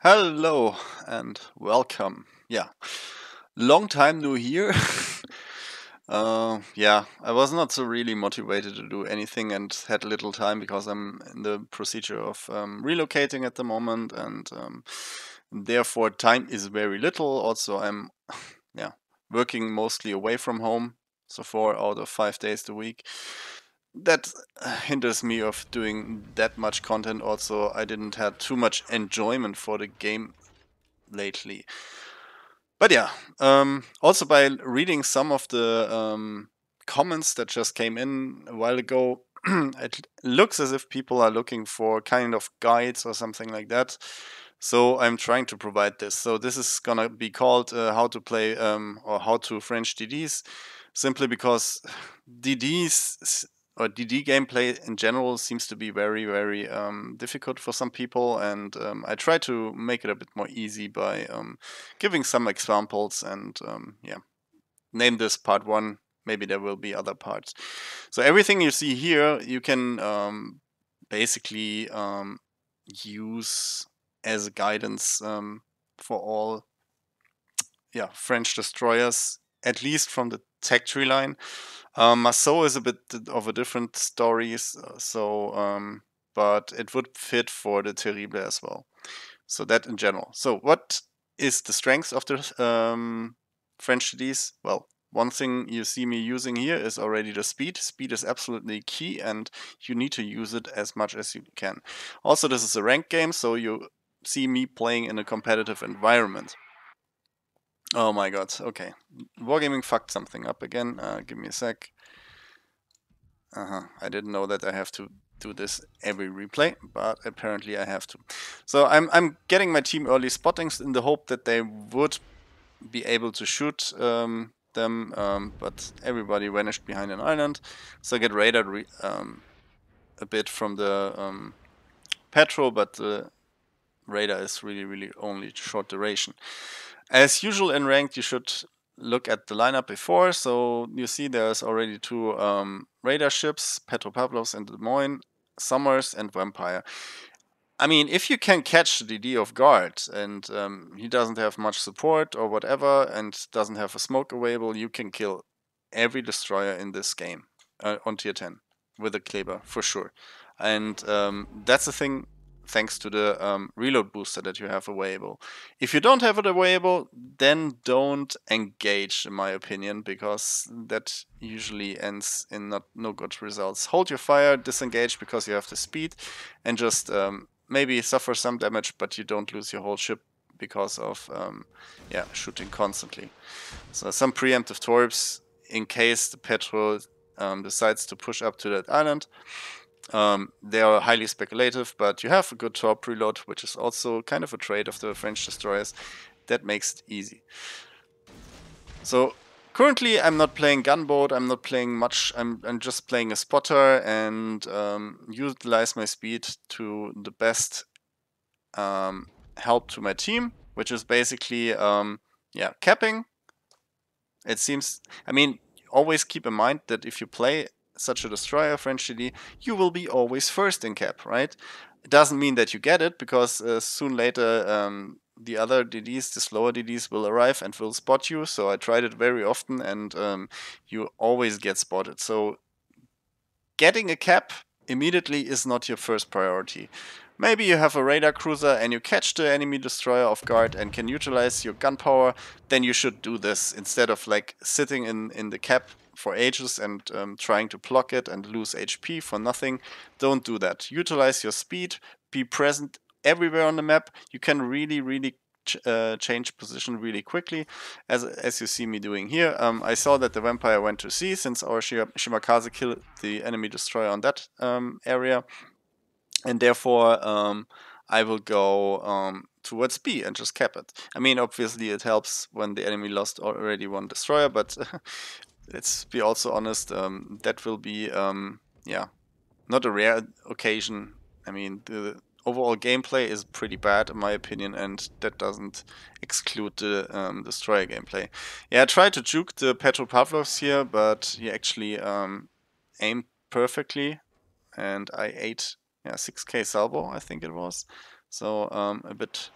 Hello and welcome. Yeah, long time new here. uh, yeah, I was not so really motivated to do anything and had little time because I'm in the procedure of um, relocating at the moment and um, therefore time is very little. Also, I'm yeah working mostly away from home, so four out of five days a week that hinders me of doing that much content. Also, I didn't have too much enjoyment for the game lately. But yeah, um, also by reading some of the um, comments that just came in a while ago, it looks as if people are looking for kind of guides or something like that. So I'm trying to provide this. So this is gonna be called uh, "How to Play" um, or "How to French DDs," simply because DDs or DD gameplay in general seems to be very, very um, difficult for some people, and um, I try to make it a bit more easy by um, giving some examples and um, yeah, name this part one. Maybe there will be other parts. So everything you see here, you can um, basically um, use as guidance for all yeah French destroyers, at least from the tech tree line. Um, is a bit of a different story, so um, but it would fit for the Terrible as well. So that in general. So what is the strength of the um, French cities? Well, one thing you see me using here is already the speed. Speed is absolutely key and you need to use it as much as you can. Also, this is a ranked game, so you see me playing in a competitive environment. Oh my god, okay. Wargaming fucked something up again. Uh, give me a sec. Uh-huh, I didn't know that I have to do this every replay, but apparently I have to. So I'm, I'm getting my team early spottings in the hope that they would be able to shoot um, them, um, but everybody vanished behind an island. So I get raided re um, a bit from the um, Petro, but the radar is really, really only short duration. As usual in ranked, you should look at the lineup before. So you see there's already two um, radar ships, Petropavlovs and Des Moines, Summers and Vampire. I mean, if you can catch the D of guard and um, he doesn't have much support or whatever and doesn't have a smoke available, you can kill every destroyer in this game uh, on tier 10 with a Kleber for sure. And um, that's the thing thanks to the um, reload booster that you have available. If you don't have it available, then don't engage, in my opinion, because that usually ends in not no good results. Hold your fire, disengage because you have the speed, and just um, maybe suffer some damage, but you don't lose your whole ship because of um, yeah shooting constantly. So some preemptive torps in case the petrol um, decides to push up to that island. Um, they are highly speculative, but you have a good top reload, which is also kind of a trait of the French destroyers. That makes it easy. So currently I'm not playing gunboat, I'm not playing much, I'm, I'm just playing a spotter and um, utilize my speed to the best um, help to my team, which is basically, um, yeah, capping. It seems, I mean, always keep in mind that if you play such a destroyer, French GD, you will be always first in cap, right? It doesn't mean that you get it, because uh, soon later um, the other DDs, the slower DDs, will arrive and will spot you. So I tried it very often, and um, you always get spotted. So getting a cap immediately is not your first priority. Maybe you have a radar cruiser and you catch the enemy destroyer off guard and can utilize your gun power, then you should do this instead of like sitting in, in the cap for ages and um, trying to block it and lose HP for nothing. Don't do that. Utilize your speed, be present everywhere on the map. You can really, really ch uh, change position really quickly, as, as you see me doing here. Um, I saw that the vampire went to sea since our Shimakaze killed the enemy destroyer on that um, area. And therefore, um, I will go um, towards B and just cap it. I mean, obviously it helps when the enemy lost already one destroyer, but let's be also honest, um, that will be, um, yeah, not a rare occasion. I mean, the overall gameplay is pretty bad in my opinion, and that doesn't exclude the um, destroyer gameplay. Yeah, I tried to juke the Petro Pavlovs here, but he actually um, aimed perfectly, and I ate yeah 6k salvo, I think it was. So um, a bit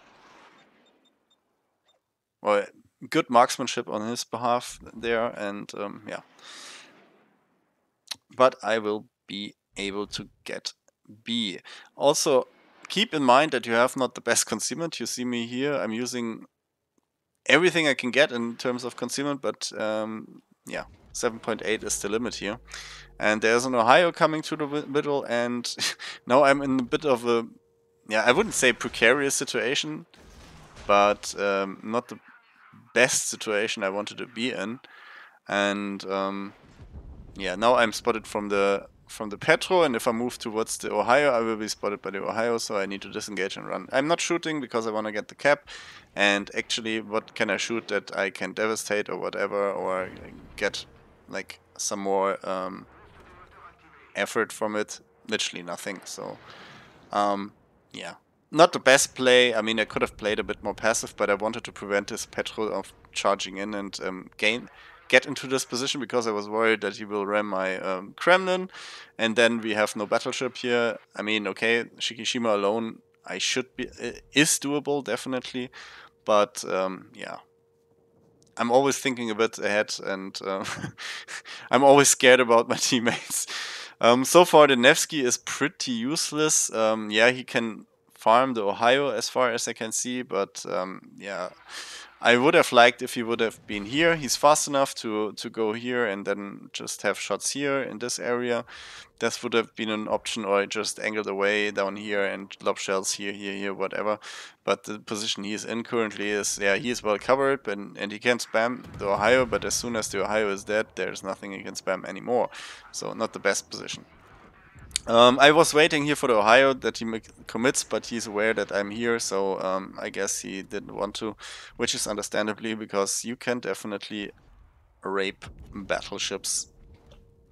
well, good marksmanship on his behalf there, and um, yeah. But I will be able to get B. Also, keep in mind that you have not the best concealment. You see me here, I'm using everything I can get in terms of concealment, but um, yeah, 7.8 is the limit here. And there's an Ohio coming to the middle, and now I'm in a bit of a, yeah, I wouldn't say precarious situation, but um, not the best situation I wanted to be in. And um, yeah, now I'm spotted from the from the Petro, and if I move towards the Ohio, I will be spotted by the Ohio, so I need to disengage and run. I'm not shooting because I want to get the cap, and actually, what can I shoot that I can devastate or whatever, or get like some more um, effort from it? Literally nothing, so um, yeah not the best play. I mean, I could have played a bit more passive, but I wanted to prevent his Petrol of charging in and um, gain get into this position because I was worried that he will ram my um, Kremlin, and then we have no battleship here. I mean, okay, Shikishima alone, I should be is doable definitely, but um, yeah. I'm always thinking a bit ahead, and uh, I'm always scared about my teammates. Um, so far, the Nevsky is pretty useless. Um, yeah, he can farm the Ohio as far as I can see, but um, yeah, I would have liked if he would have been here. He's fast enough to, to go here and then just have shots here in this area. This would have been an option or I just angled away down here and lob shells here, here, here, whatever. But the position he is in currently is, yeah, he is well covered and, and he can spam the Ohio, but as soon as the Ohio is dead, there's nothing he can spam anymore. So not the best position. Um, I was waiting here for the Ohio that he commits, but he's aware that I'm here, so um, I guess he didn't want to, which is understandably because you can definitely rape battleships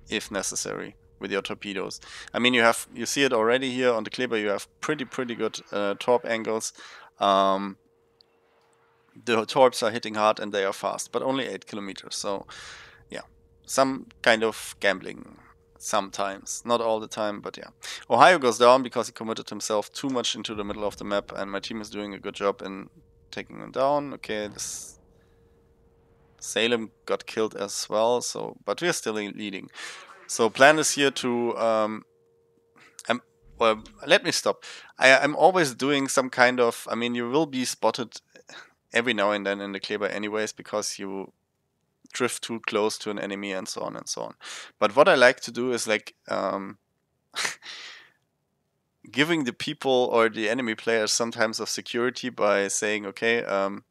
if necessary with your torpedoes. I mean, you have you see it already here on the Kleber. You have pretty pretty good uh, torp angles. Um, the torps are hitting hard and they are fast, but only eight kilometers. So, yeah, some kind of gambling sometimes, not all the time, but yeah. Ohio goes down because he committed himself too much into the middle of the map and my team is doing a good job in taking him down. Okay, this Salem got killed as well, so but we're still leading. So plan is here to um, well, let me stop. I, am always doing some kind of, I mean, you will be spotted every now and then in the Kleber anyways, because you drift too close to an enemy and so on and so on. But what I like to do is like um, giving the people or the enemy players sometimes of security by saying, okay, um,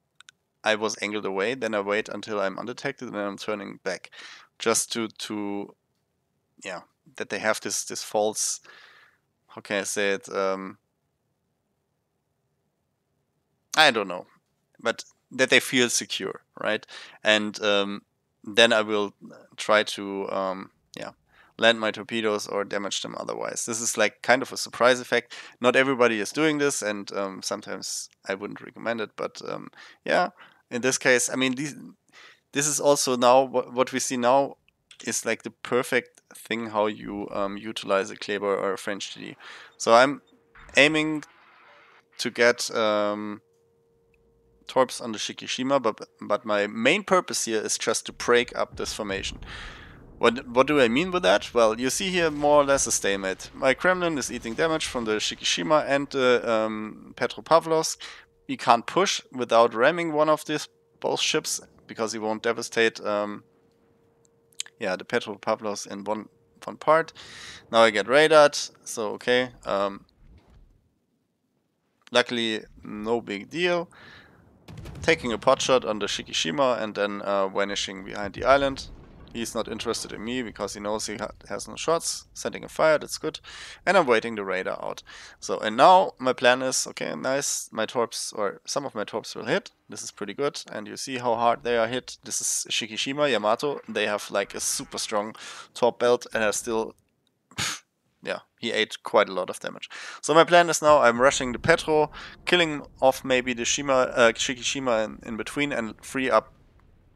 I was angled away, then I wait until I'm undetected and then I'm turning back, just to to yeah that they have this this false how can I say it um, I don't know, but that they feel secure, right? And um, then I will uh, try to um, yeah land my torpedoes or damage them otherwise. This is like kind of a surprise effect. Not everybody is doing this, and um, sometimes I wouldn't recommend it. But um, yeah, in this case, I mean, these, this is also now what, what we see now is like the perfect thing how you um, utilize a Kleber or a French TD. So I'm aiming to get um, torps under Shikishima, but, but my main purpose here is just to break up this formation. What, what do I mean with that? Well, you see here more or less a stalemate. My Kremlin is eating damage from the Shikishima and the uh, um, Petropavlovsk. He can't push without ramming one of these both ships because he won't devastate um, yeah, the Petropavlovsk in one, one part. Now I get radared, so okay. Um, luckily, no big deal taking a shot on the Shikishima and then uh, vanishing behind the island. He's not interested in me because he knows he ha has no shots. Sending a fire, that's good. And I'm waiting the radar out. So, and now my plan is, okay, nice, my torps, or some of my torps will hit. This is pretty good. And you see how hard they are hit. This is Shikishima, Yamato. They have like a super strong top belt and are still yeah, he ate quite a lot of damage. So my plan is now I'm rushing the Petro, killing off maybe the Shima, uh, Shikishima in, in between and free up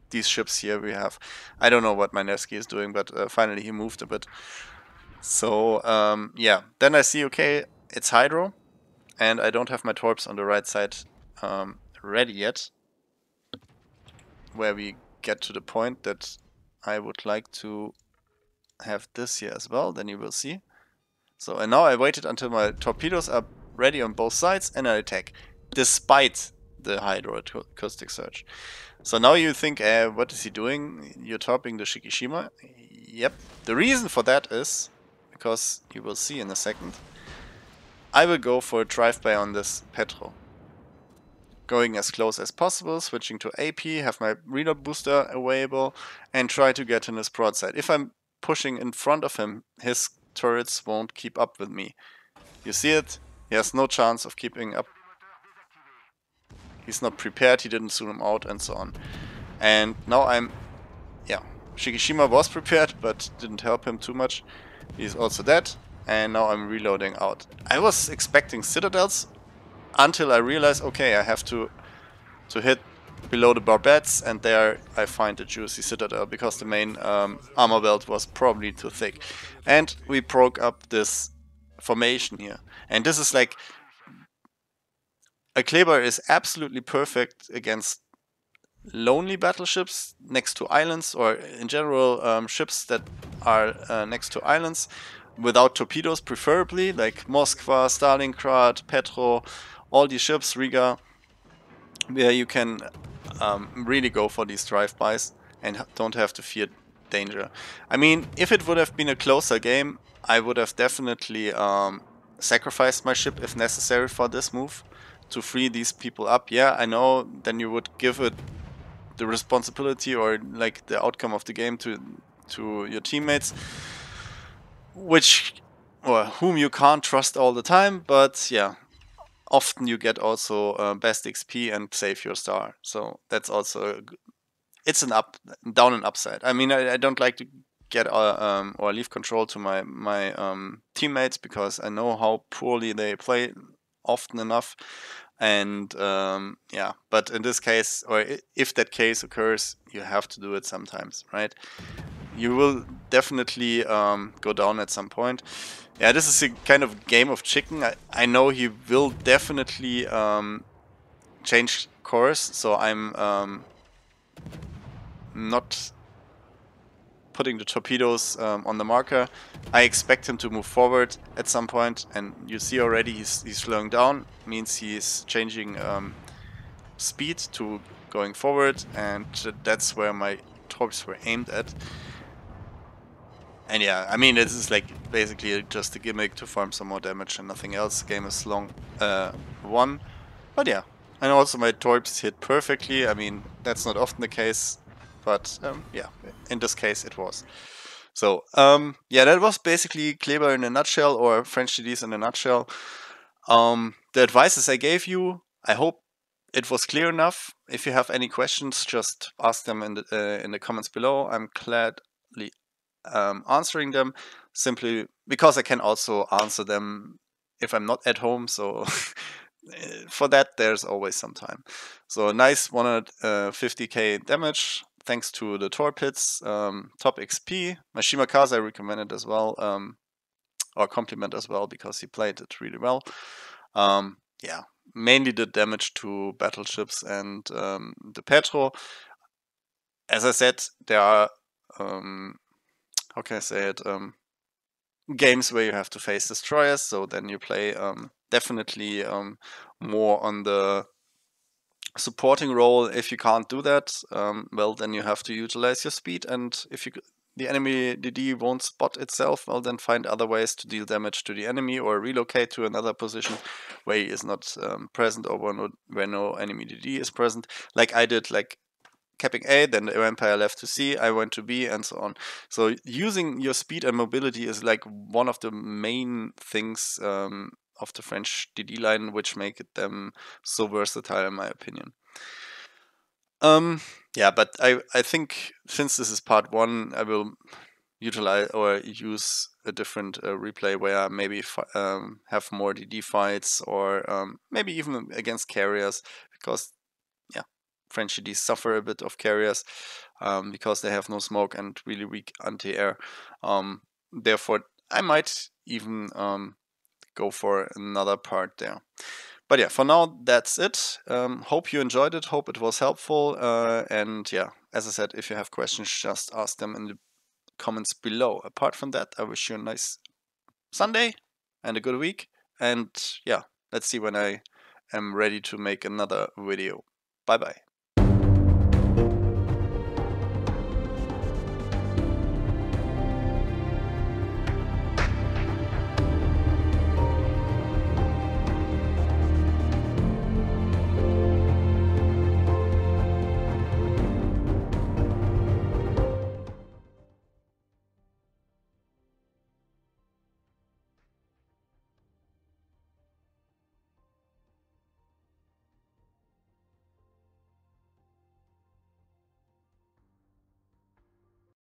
these ships here we have. I don't know what Nevsky is doing, but uh, finally he moved a bit. So um, yeah, then I see, okay, it's Hydro and I don't have my torps on the right side um, ready yet. Where we get to the point that I would like to have this here as well, then you will see. So, and now I waited until my torpedoes are ready on both sides and I attack, despite the hydroacoustic surge. So now you think, uh, what is he doing? You're topping the Shikishima? Yep. The reason for that is, because you will see in a second, I will go for a drive-by on this Petro. Going as close as possible, switching to AP, have my reload booster available, and try to get in his broadside. If I'm pushing in front of him, his turrets won't keep up with me. You see it? He has no chance of keeping up. He's not prepared, he didn't zoom him out and so on. And now I'm... Yeah, Shikishima was prepared, but didn't help him too much. He's also dead, and now I'm reloading out. I was expecting citadels until I realized, okay, I have to to hit below the barbettes and there I find the juicy citadel because the main um, armor belt was probably too thick. And we broke up this formation here. And this is like... A Kleber is absolutely perfect against lonely battleships next to islands or in general um, ships that are uh, next to islands without torpedoes preferably like Moskva, Stalingrad, Petro, all these ships, Riga, where you can um, really go for these drive-bys and don't have to fear danger. I mean, if it would have been a closer game, I would have definitely um, sacrificed my ship if necessary for this move to free these people up. Yeah, I know, then you would give it the responsibility or like the outcome of the game to to your teammates, which or whom you can't trust all the time, but yeah, often you get also uh, best XP and save your star. So that's also it's an up, down and upside. I mean, I, I don't like to get uh, um, or leave control to my my um, teammates because I know how poorly they play often enough. And um, yeah, but in this case, or if that case occurs, you have to do it sometimes, right? you will definitely um, go down at some point. Yeah, this is a kind of game of chicken. I, I know he will definitely um, change course, so I'm um, not putting the torpedoes um, on the marker. I expect him to move forward at some point, and you see already he's, he's slowing down. Means he's changing um, speed to going forward, and that's where my torps were aimed at. And yeah, I mean, this is like basically just a gimmick to farm some more damage and nothing else. Game is long uh, one. But yeah, and also my torps hit perfectly. I mean, that's not often the case, but um, yeah, in this case it was. So um, yeah, that was basically Kleber in a nutshell or French GDs in a nutshell. Um, the advices I gave you, I hope it was clear enough. If you have any questions, just ask them in the uh, in the comments below. I'm glad um, answering them simply because I can also answer them if I'm not at home. So for that, there's always some time. So nice 150k uh, damage thanks to the Tor um, top XP. Mashima Kaza I recommended as well, um, or compliment as well, because he played it really well. Um, yeah, mainly the damage to battleships and um, the Petro. As I said, there are um, how can I say it? Um, games where you have to face destroyers, so then you play um, definitely um, more on the supporting role. If you can't do that, um, well, then you have to utilize your speed, and if you the enemy DD won't spot itself, well, then find other ways to deal damage to the enemy or relocate to another position where he is not um, present or where no, where no enemy DD is present, like I did like capping A, then the vampire left to C, I went to B, and so on. So using your speed and mobility is like one of the main things um, of the French DD line, which make them um, so versatile in my opinion. Um, yeah, but I, I think since this is part one, I will utilize or use a different uh, replay where I maybe um, have more DD fights or um, maybe even against carriers because French CDs suffer a bit of carriers um, because they have no smoke and really weak anti-air. Um, therefore, I might even um, go for another part there. But yeah, for now, that's it. Um, hope you enjoyed it. Hope it was helpful. Uh, and yeah, as I said, if you have questions, just ask them in the comments below. Apart from that, I wish you a nice Sunday and a good week. And yeah, let's see when I am ready to make another video. Bye bye.